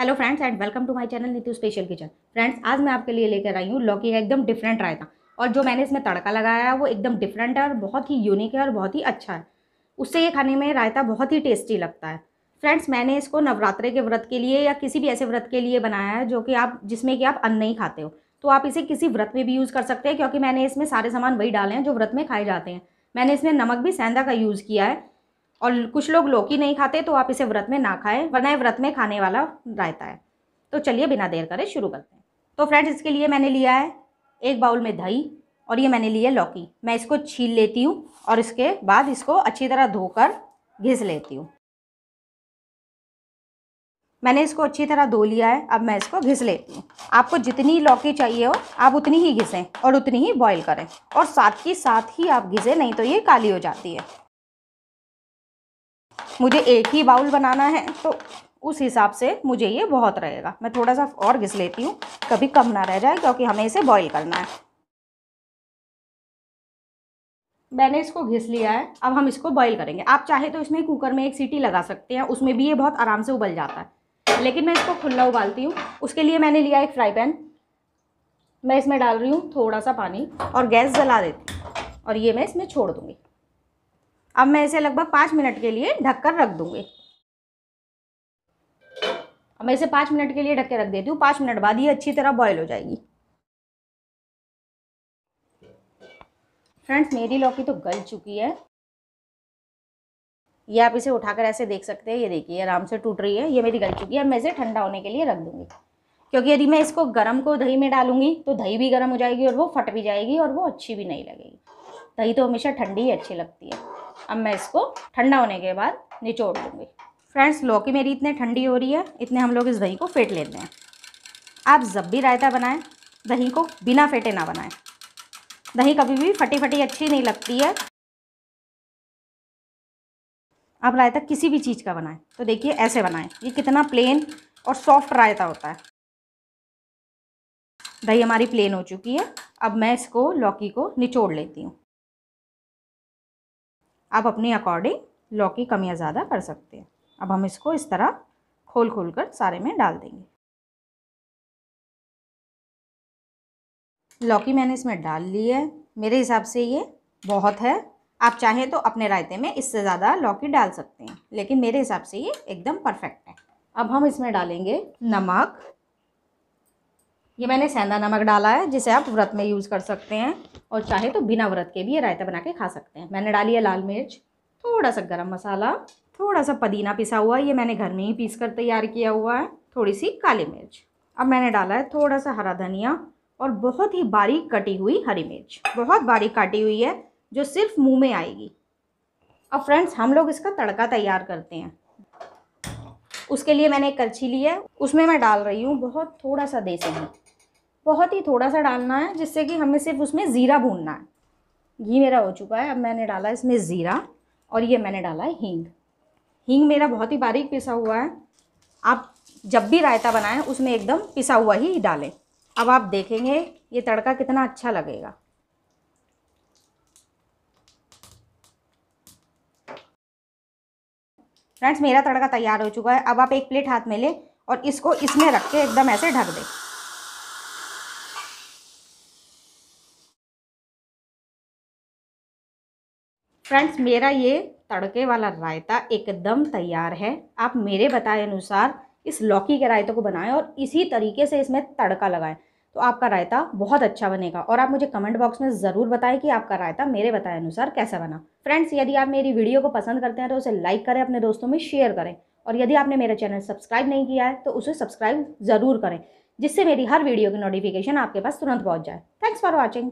hello friends and welcome to my channel Neetu special kitchen friends आज मैं आपके लिए लेकर आई हूँ लौकी का एकदम डिफरेंट रायता और जो मैंने इसमें तड़का लगाया है वो एकदम डिफरेंट है और बहुत ही यूनिक है और बहुत ही अच्छा है उससे ये खाने में रायता बहुत ही टेस्टी लगता है फ्रेंड्स मैंने इसको नवरात्रे के व्रत के लिए या किसी भी ऐसे व्रत के लिए बनाया है जो कि आप जिसमें कि आप अन्न नहीं खाते हो तो आप इसे किसी व्रत में भी यूज़ कर सकते हैं क्योंकि मैंने इसमें सारे सामान वही डाले हैं जो व्रत में खाए जाते हैं मैंने इसमें नमक भी सेंधा का यूज़ किया है और कुछ लोग लौकी नहीं खाते तो आप इसे व्रत में ना खाएं वरना व्रत में खाने वाला रहता है तो चलिए बिना देर करें शुरू करते हैं तो फ्रेंड्स इसके लिए मैंने लिया है एक बाउल में दही और ये मैंने ली है लौकी मैं इसको छील लेती हूँ और इसके बाद इसको अच्छी तरह धोकर घिस लेती हूँ मैंने इसको अच्छी तरह धो लिया है अब मैं इसको घिस लेती हूँ आपको जितनी लौकी चाहिए हो आप उतनी ही घिसें और उतनी ही बॉईल करें और साथ ही साथ ही आप घिसें नहीं तो ये काली हो जाती है मुझे एक ही बाउल बनाना है तो उस हिसाब से मुझे ये बहुत रहेगा मैं थोड़ा सा और घिस लेती हूँ कभी कम ना रह जाए क्योंकि हमें इसे बॉईल करना है मैंने इसको घिस लिया है अब हम इसको बॉईल करेंगे आप चाहे तो इसमें कुकर में एक सीटी लगा सकते हैं उसमें भी ये बहुत आराम से उबल जाता है लेकिन मैं इसको खुला उबालती हूँ उसके लिए मैंने लिया एक फ्राई पैन मैं इसमें डाल रही हूँ थोड़ा सा पानी और गैस जला देती हूँ और ये मैं इसमें छोड़ दूँगी अब मैं इसे लगभग पाँच मिनट के लिए ढक कर रख दूँगी अब मैं इसे पाँच मिनट के लिए ढक के रख देती हूँ पाँच मिनट बाद ये अच्छी तरह बॉयल हो जाएगी फ्रेंड्स मेरी लौकी तो गल चुकी है ये आप इसे उठाकर ऐसे देख सकते हैं ये देखिए आराम से टूट रही है ये मेरी गल चुकी है मैं इसे ठंडा होने के लिए रख दूंगी क्योंकि यदि मैं इसको गर्म को दही में डालूंगी तो दही भी गर्म हो जाएगी और वो फट भी जाएगी और वो अच्छी भी नहीं लगेगी दही तो हमेशा ठंडी ही अच्छी लगती है अब मैं इसको ठंडा होने के बाद निचोड़ लूँगी फ्रेंड्स लौकी मेरी इतने ठंडी हो रही है इतने हम लोग इस दही को फेंट लेते हैं आप जब भी रायता बनाएं दही को बिना फेटे ना बनाएं दही कभी भी फटी फटी अच्छी नहीं लगती है आप रायता किसी भी चीज़ का बनाएं तो देखिए ऐसे बनाएं ये कितना प्लेन और सॉफ्ट रायता होता है दही हमारी प्लेन हो चुकी है अब मैं इसको लौकी को निचोड़ लेती हूँ आप अपने अकॉर्डिंग लौकी कम या ज़्यादा कर सकते हैं अब हम इसको इस तरह खोल खोल कर सारे में डाल देंगे लौकी मैंने इसमें डाल ली है मेरे हिसाब से ये बहुत है आप चाहें तो अपने रायते में इससे ज़्यादा लौकी डाल सकते हैं लेकिन मेरे हिसाब से ये एकदम परफेक्ट है अब हम इसमें डालेंगे नमक ये मैंने सेंधा नमक डाला है जिसे आप व्रत में यूज़ कर सकते हैं और चाहे तो बिना व्रत के भी ये रायता बना के खा सकते हैं मैंने डाली है लाल मिर्च थोड़ा सा गरम मसाला थोड़ा सा पदीना पिसा हुआ ये मैंने घर में ही पीस कर तैयार किया हुआ है थोड़ी सी काली मिर्च अब मैंने डाला है थोड़ा सा हरा धनिया और बहुत ही बारीक कटी हुई हरी मिर्च बहुत बारीक काटी हुई है जो सिर्फ मुँह में आएगी अब फ्रेंड्स हम लोग इसका तड़का तैयार करते हैं उसके लिए मैंने एक करछी ली है उसमें मैं डाल रही हूँ बहुत थोड़ा सा देसी घी बहुत ही थोड़ा सा डालना है जिससे कि हमें सिर्फ उसमें ज़ीरा भूनना है घी मेरा हो चुका है अब मैंने डाला इसमें ज़ीरा और ये मैंने डाला है हींग हींग मेरा बहुत ही बारीक पिसा हुआ है आप जब भी रायता बनाएं उसमें एकदम पिसा हुआ ही डालें अब आप देखेंगे ये तड़का कितना अच्छा लगेगा फ्रेंड्स मेरा तड़का तैयार हो चुका है अब आप एक प्लेट हाथ में ले और इसको इसमें रख के एकदम ऐसे ढक दें फ्रेंड्स मेरा ये तड़के वाला रायता एकदम तैयार है आप मेरे बताए अनुसार इस लौकी के रायते को बनाएं और इसी तरीके से इसमें तड़का लगाएं तो आपका रायता बहुत अच्छा बनेगा और आप मुझे कमेंट बॉक्स में ज़रूर बताएं कि आपका रायता मेरे बताए अनुसार कैसा बना फ्रेंड्स यदि आप मेरी वीडियो को पसंद करते हैं तो उसे लाइक करें अपने दोस्तों में शेयर करें और यदि आपने मेरा चैनल सब्सक्राइब नहीं किया है तो उसे सब्सक्राइब ज़रूर करें जिससे मेरी हर वीडियो की नोटिफिकेशन आपके पास तुरंत पहुँच जाए थैंक्स फॉर वॉचिंग